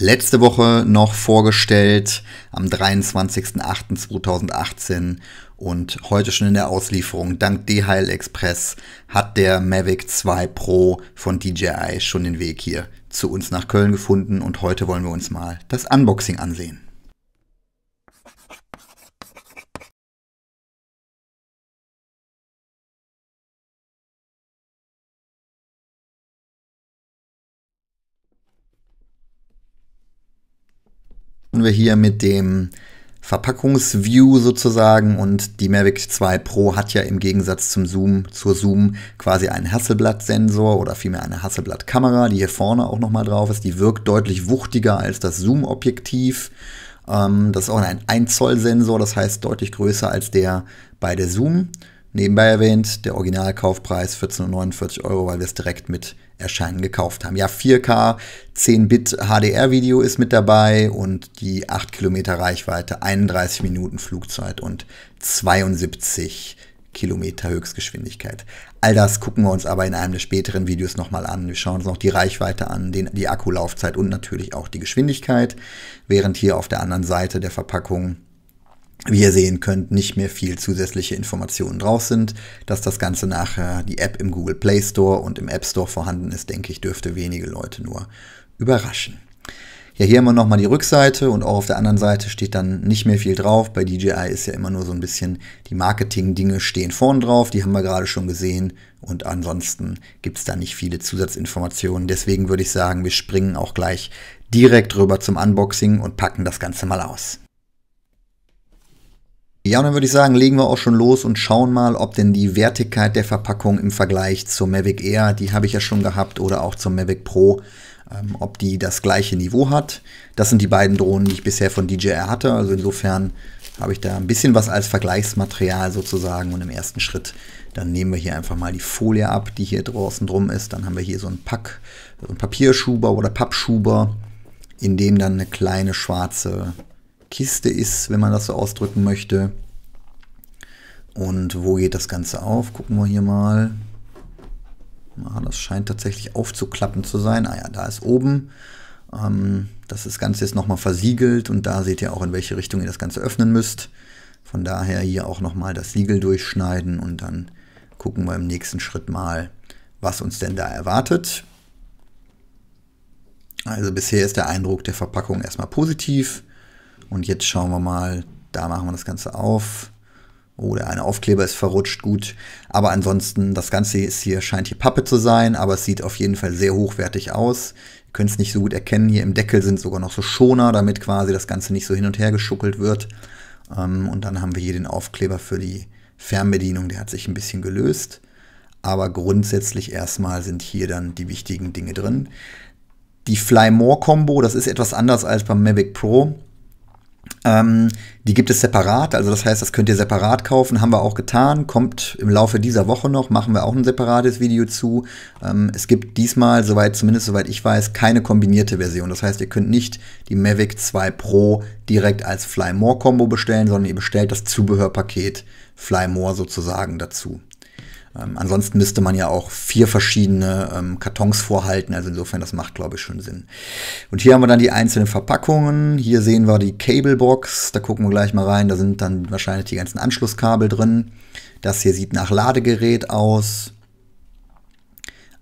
letzte Woche noch vorgestellt, am 23.08.2018 und heute schon in der Auslieferung. Dank DHL Express hat der Mavic 2 Pro von DJI schon den Weg hier zu uns nach Köln gefunden und heute wollen wir uns mal das Unboxing ansehen. starten wir hier mit dem Verpackungsview sozusagen und die Mavic 2 Pro hat ja im Gegensatz zum Zoom, zur Zoom quasi einen Hasselblatt-Sensor oder vielmehr eine Hasselblatt-Kamera, die hier vorne auch nochmal drauf ist. Die wirkt deutlich wuchtiger als das Zoom-Objektiv. Ähm, das ist auch ein 1 Zoll Sensor, das heißt deutlich größer als der bei der Zoom. Nebenbei erwähnt, der Originalkaufpreis 14,49 Euro, weil wir es direkt mit Erscheinen gekauft haben. Ja, 4K, 10-Bit HDR-Video ist mit dabei und die 8 Kilometer Reichweite, 31 Minuten Flugzeit und 72 Kilometer Höchstgeschwindigkeit. All das gucken wir uns aber in einem der späteren Videos nochmal an. Wir schauen uns noch die Reichweite an, den, die Akkulaufzeit und natürlich auch die Geschwindigkeit, während hier auf der anderen Seite der Verpackung wie ihr sehen könnt, nicht mehr viel zusätzliche Informationen drauf sind. Dass das Ganze nachher die App im Google Play Store und im App Store vorhanden ist, denke ich, dürfte wenige Leute nur überraschen. Ja, hier haben wir nochmal die Rückseite und auch auf der anderen Seite steht dann nicht mehr viel drauf. Bei DJI ist ja immer nur so ein bisschen die Marketing-Dinge stehen vorn drauf, die haben wir gerade schon gesehen und ansonsten gibt es da nicht viele Zusatzinformationen. Deswegen würde ich sagen, wir springen auch gleich direkt rüber zum Unboxing und packen das Ganze mal aus. Ja, und dann würde ich sagen, legen wir auch schon los und schauen mal, ob denn die Wertigkeit der Verpackung im Vergleich zur Mavic Air, die habe ich ja schon gehabt, oder auch zur Mavic Pro, ähm, ob die das gleiche Niveau hat. Das sind die beiden Drohnen, die ich bisher von DJR hatte. Also insofern habe ich da ein bisschen was als Vergleichsmaterial sozusagen. Und im ersten Schritt, dann nehmen wir hier einfach mal die Folie ab, die hier draußen drum ist. Dann haben wir hier so einen Pack, so einen Papierschuber oder Pappschuber, in dem dann eine kleine schwarze Kiste ist, wenn man das so ausdrücken möchte. Und wo geht das Ganze auf? Gucken wir hier mal. Ah, das scheint tatsächlich aufzuklappen zu sein. Ah ja, da ist oben. Ähm, das ist Ganze jetzt nochmal versiegelt und da seht ihr auch, in welche Richtung ihr das Ganze öffnen müsst. Von daher hier auch nochmal das Siegel durchschneiden und dann gucken wir im nächsten Schritt mal, was uns denn da erwartet. Also bisher ist der Eindruck der Verpackung erstmal positiv. Und jetzt schauen wir mal, da machen wir das Ganze auf. Oh, der eine Aufkleber ist verrutscht, gut. Aber ansonsten, das Ganze ist hier, scheint hier Pappe zu sein, aber es sieht auf jeden Fall sehr hochwertig aus. Ihr könnt es nicht so gut erkennen, hier im Deckel sind sogar noch so Schoner, damit quasi das Ganze nicht so hin und her geschuckelt wird. Ähm, und dann haben wir hier den Aufkleber für die Fernbedienung, der hat sich ein bisschen gelöst. Aber grundsätzlich erstmal sind hier dann die wichtigen Dinge drin. Die Fly More Combo, das ist etwas anders als beim Mavic Pro. Ähm, die gibt es separat, also das heißt, das könnt ihr separat kaufen, haben wir auch getan, kommt im Laufe dieser Woche noch, machen wir auch ein separates Video zu. Ähm, es gibt diesmal, soweit, zumindest soweit ich weiß, keine kombinierte Version. Das heißt, ihr könnt nicht die Mavic 2 Pro direkt als Fly More Combo bestellen, sondern ihr bestellt das Zubehörpaket Fly More sozusagen dazu. Ähm, ansonsten müsste man ja auch vier verschiedene ähm, Kartons vorhalten, also insofern das macht glaube ich schon Sinn. Und hier haben wir dann die einzelnen Verpackungen. Hier sehen wir die Cablebox, da gucken wir gleich mal rein, da sind dann wahrscheinlich die ganzen Anschlusskabel drin. Das hier sieht nach Ladegerät aus.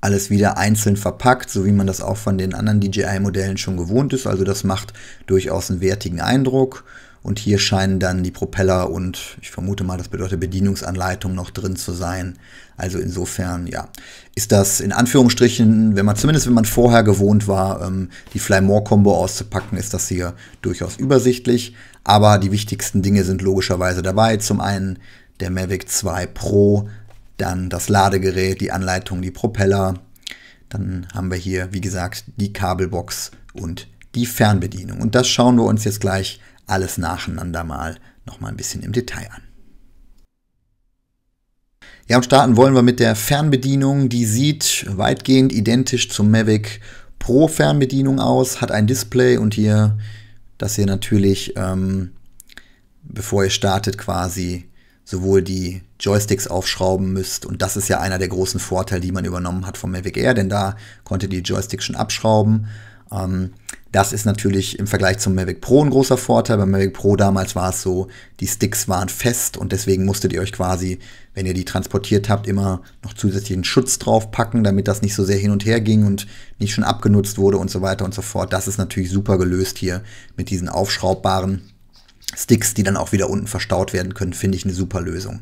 Alles wieder einzeln verpackt, so wie man das auch von den anderen DJI-Modellen schon gewohnt ist. Also das macht durchaus einen wertigen Eindruck. Und hier scheinen dann die Propeller und ich vermute mal, das bedeutet Bedienungsanleitung noch drin zu sein. Also insofern, ja, ist das in Anführungsstrichen, wenn man zumindest wenn man vorher gewohnt war, ähm, die More combo auszupacken, ist das hier durchaus übersichtlich. Aber die wichtigsten Dinge sind logischerweise dabei. Zum einen der Mavic 2 Pro, dann das Ladegerät, die Anleitung, die Propeller. Dann haben wir hier, wie gesagt, die Kabelbox und die Fernbedienung. Und das schauen wir uns jetzt gleich alles nacheinander mal nochmal ein bisschen im Detail an. Ja, und starten wollen wir mit der Fernbedienung. Die sieht weitgehend identisch zum Mavic Pro Fernbedienung aus, hat ein Display und hier, dass ihr natürlich, ähm, bevor ihr startet, quasi sowohl die Joysticks aufschrauben müsst. Und das ist ja einer der großen Vorteile, die man übernommen hat vom Mavic Air, denn da konnte die Joysticks schon abschrauben. Ähm, das ist natürlich im Vergleich zum Mavic Pro ein großer Vorteil. Beim Mavic Pro damals war es so, die Sticks waren fest und deswegen musstet ihr euch quasi, wenn ihr die transportiert habt, immer noch zusätzlichen Schutz drauf packen, damit das nicht so sehr hin und her ging und nicht schon abgenutzt wurde und so weiter und so fort. Das ist natürlich super gelöst hier mit diesen aufschraubbaren Sticks, die dann auch wieder unten verstaut werden können, finde ich eine super Lösung.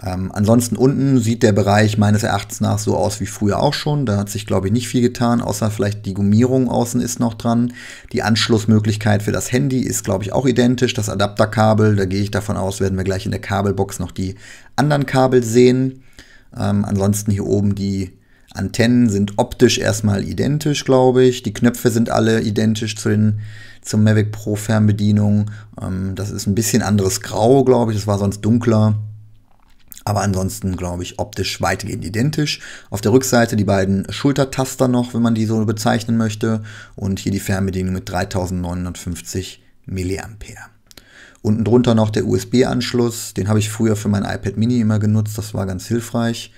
Ähm, ansonsten unten sieht der Bereich meines Erachtens nach so aus wie früher auch schon. Da hat sich, glaube ich, nicht viel getan, außer vielleicht die Gummierung außen ist noch dran. Die Anschlussmöglichkeit für das Handy ist, glaube ich, auch identisch. Das Adapterkabel, da gehe ich davon aus, werden wir gleich in der Kabelbox noch die anderen Kabel sehen. Ähm, ansonsten hier oben die Antennen sind optisch erstmal identisch, glaube ich. Die Knöpfe sind alle identisch zu den, zur Mavic Pro Fernbedienung. Ähm, das ist ein bisschen anderes Grau, glaube ich. Das war sonst dunkler. Aber ansonsten, glaube ich, optisch weitgehend identisch. Auf der Rückseite die beiden Schultertaster noch, wenn man die so bezeichnen möchte. Und hier die Fernbedienung mit 3950 mA. Unten drunter noch der USB-Anschluss. Den habe ich früher für mein iPad Mini immer genutzt. Das war ganz hilfreich.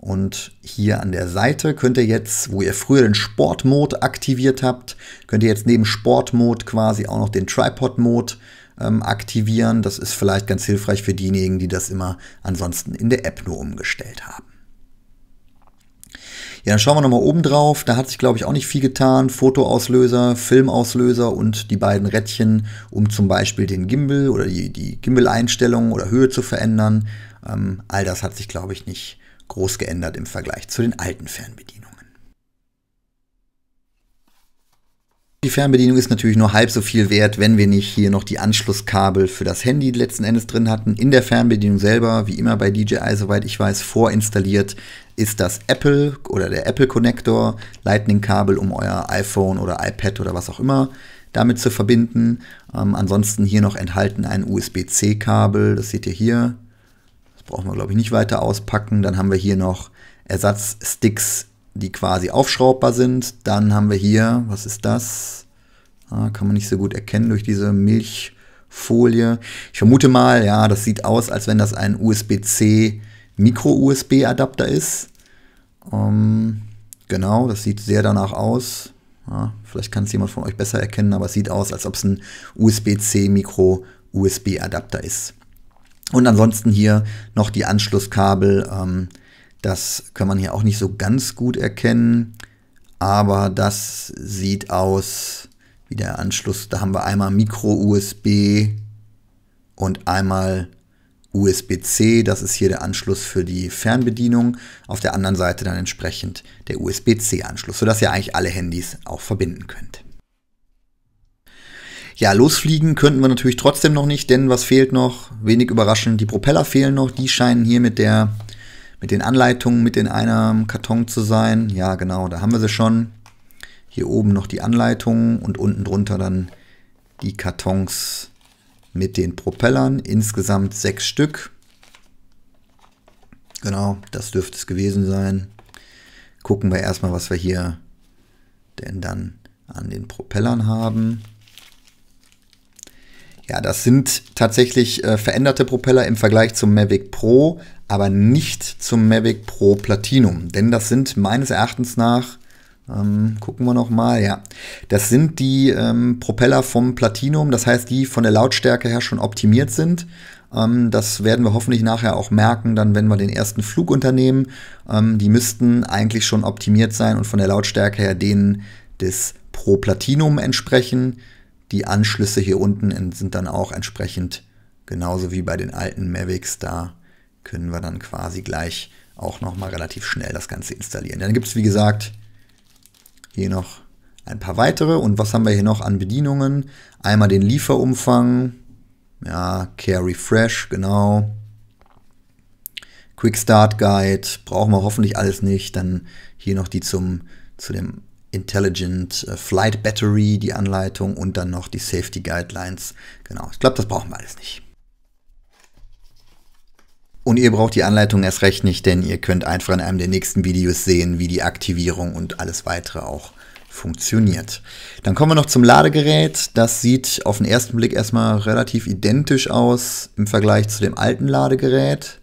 Und hier an der Seite könnt ihr jetzt, wo ihr früher den Sport-Mode aktiviert habt, könnt ihr jetzt neben Sport-Mode quasi auch noch den Tripod-Mode ähm, aktivieren. Das ist vielleicht ganz hilfreich für diejenigen, die das immer ansonsten in der App nur umgestellt haben. Ja, dann schauen wir nochmal oben drauf. Da hat sich, glaube ich, auch nicht viel getan. Fotoauslöser, Filmauslöser und die beiden Rädchen, um zum Beispiel den Gimbal oder die, die Gimbal-Einstellung oder Höhe zu verändern. Ähm, all das hat sich, glaube ich, nicht groß geändert im Vergleich zu den alten Fernbedienungen. Die Fernbedienung ist natürlich nur halb so viel wert, wenn wir nicht hier noch die Anschlusskabel für das Handy letzten Endes drin hatten. In der Fernbedienung selber, wie immer bei DJI, soweit ich weiß, vorinstalliert ist das Apple oder der Apple Connector, Lightning-Kabel, um euer iPhone oder iPad oder was auch immer damit zu verbinden. Ähm, ansonsten hier noch enthalten ein USB-C-Kabel, das seht ihr hier, brauchen wir, glaube ich, nicht weiter auspacken. Dann haben wir hier noch Ersatzsticks, die quasi aufschraubbar sind. Dann haben wir hier, was ist das? Ah, kann man nicht so gut erkennen durch diese Milchfolie. Ich vermute mal, ja, das sieht aus, als wenn das ein USB-C Micro-USB-Adapter ist. Ähm, genau, das sieht sehr danach aus. Ja, vielleicht kann es jemand von euch besser erkennen, aber es sieht aus, als ob es ein USB-C Micro-USB-Adapter ist. Und ansonsten hier noch die Anschlusskabel. Ähm, das kann man hier auch nicht so ganz gut erkennen. Aber das sieht aus wie der Anschluss. Da haben wir einmal Micro-USB und einmal USB-C. Das ist hier der Anschluss für die Fernbedienung. Auf der anderen Seite dann entsprechend der USB-C-Anschluss, sodass ihr eigentlich alle Handys auch verbinden könnt. Ja, losfliegen könnten wir natürlich trotzdem noch nicht, denn was fehlt noch? Wenig überraschend, die Propeller fehlen noch. Die scheinen hier mit der mit den Anleitungen mit in einem Karton zu sein. Ja, genau, da haben wir sie schon. Hier oben noch die Anleitungen und unten drunter dann die Kartons mit den Propellern. Insgesamt sechs Stück. Genau, das dürfte es gewesen sein. Gucken wir erstmal, was wir hier denn dann an den Propellern haben. Ja, das sind tatsächlich äh, veränderte Propeller im Vergleich zum Mavic Pro, aber nicht zum Mavic Pro Platinum. Denn das sind meines Erachtens nach, ähm, gucken wir nochmal, ja, das sind die ähm, Propeller vom Platinum, das heißt, die von der Lautstärke her schon optimiert sind. Ähm, das werden wir hoffentlich nachher auch merken, dann wenn wir den ersten Flug unternehmen. Ähm, die müssten eigentlich schon optimiert sein und von der Lautstärke her denen des Pro Platinum entsprechen die Anschlüsse hier unten sind dann auch entsprechend genauso wie bei den alten Mavics da können wir dann quasi gleich auch nochmal relativ schnell das Ganze installieren. Dann gibt es, wie gesagt, hier noch ein paar weitere. Und was haben wir hier noch an Bedienungen? Einmal den Lieferumfang, ja, Care Refresh, genau. Quick Start Guide, brauchen wir hoffentlich alles nicht. Dann hier noch die zum, zu dem Intelligent äh, Flight Battery, die Anleitung und dann noch die Safety Guidelines. Genau, ich glaube, das brauchen wir alles nicht. Und ihr braucht die Anleitung erst recht nicht, denn ihr könnt einfach in einem der nächsten Videos sehen, wie die Aktivierung und alles weitere auch funktioniert. Dann kommen wir noch zum Ladegerät. Das sieht auf den ersten Blick erstmal relativ identisch aus im Vergleich zu dem alten Ladegerät.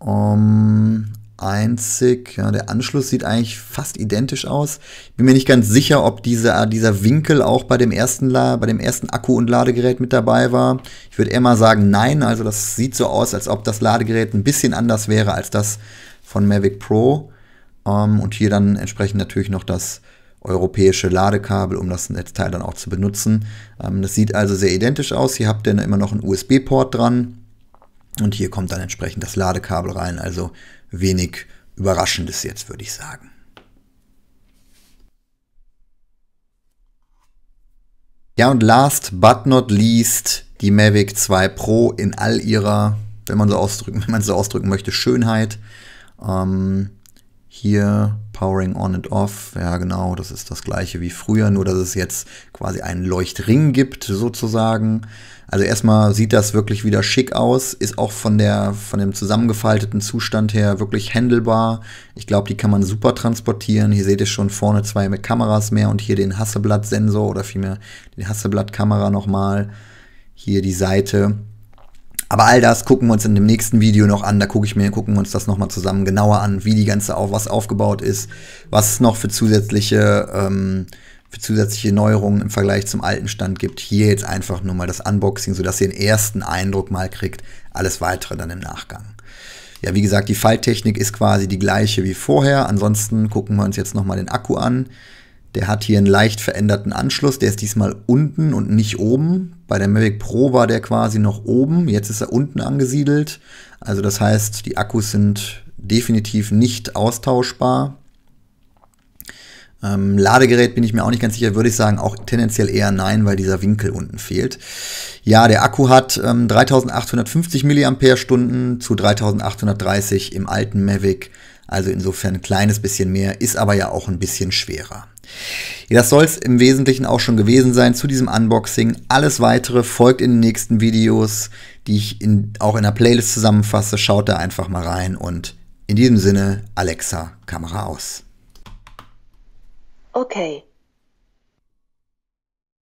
Um, einzig. Ja, der Anschluss sieht eigentlich fast identisch aus. Ich bin mir nicht ganz sicher, ob diese, äh, dieser Winkel auch bei dem ersten, La bei dem ersten Akku- und Ladegerät mit dabei war. Ich würde eher mal sagen, nein. Also das sieht so aus, als ob das Ladegerät ein bisschen anders wäre als das von Mavic Pro. Ähm, und hier dann entsprechend natürlich noch das europäische Ladekabel, um das Netzteil dann auch zu benutzen. Ähm, das sieht also sehr identisch aus. Hier habt ihr immer noch einen USB-Port dran. Und hier kommt dann entsprechend das Ladekabel rein. Also wenig Überraschendes jetzt, würde ich sagen. Ja, und last but not least die Mavic 2 Pro in all ihrer, wenn man so ausdrücken, wenn man so ausdrücken möchte, Schönheit. Ähm, hier Powering On and Off, ja genau, das ist das gleiche wie früher, nur dass es jetzt quasi einen Leuchtring gibt sozusagen. Also erstmal sieht das wirklich wieder schick aus, ist auch von, der, von dem zusammengefalteten Zustand her wirklich handelbar. Ich glaube, die kann man super transportieren. Hier seht ihr schon vorne zwei mit Kameras mehr und hier den Hasselblatt-Sensor oder vielmehr die Hasselblatt-Kamera nochmal. Hier die Seite. Aber all das gucken wir uns in dem nächsten Video noch an. Da gucke ich mir, gucken wir uns das nochmal zusammen genauer an, wie die ganze auf was aufgebaut ist, was es noch für zusätzliche, ähm, für zusätzliche Neuerungen im Vergleich zum alten Stand gibt. Hier jetzt einfach nur mal das Unboxing, sodass ihr den ersten Eindruck mal kriegt. Alles weitere dann im Nachgang. Ja, wie gesagt, die Falttechnik ist quasi die gleiche wie vorher. Ansonsten gucken wir uns jetzt nochmal den Akku an. Der hat hier einen leicht veränderten Anschluss. Der ist diesmal unten und nicht oben. Bei der Mavic Pro war der quasi noch oben. Jetzt ist er unten angesiedelt. Also das heißt, die Akkus sind definitiv nicht austauschbar. Ähm, Ladegerät bin ich mir auch nicht ganz sicher, würde ich sagen, auch tendenziell eher nein, weil dieser Winkel unten fehlt. Ja, der Akku hat ähm, 3850 mAh zu 3830 im alten Mavic. Also insofern ein kleines bisschen mehr, ist aber ja auch ein bisschen schwerer. Das soll es im Wesentlichen auch schon gewesen sein zu diesem Unboxing. Alles weitere folgt in den nächsten Videos, die ich in, auch in der Playlist zusammenfasse. Schaut da einfach mal rein und in diesem Sinne, Alexa, Kamera aus. Okay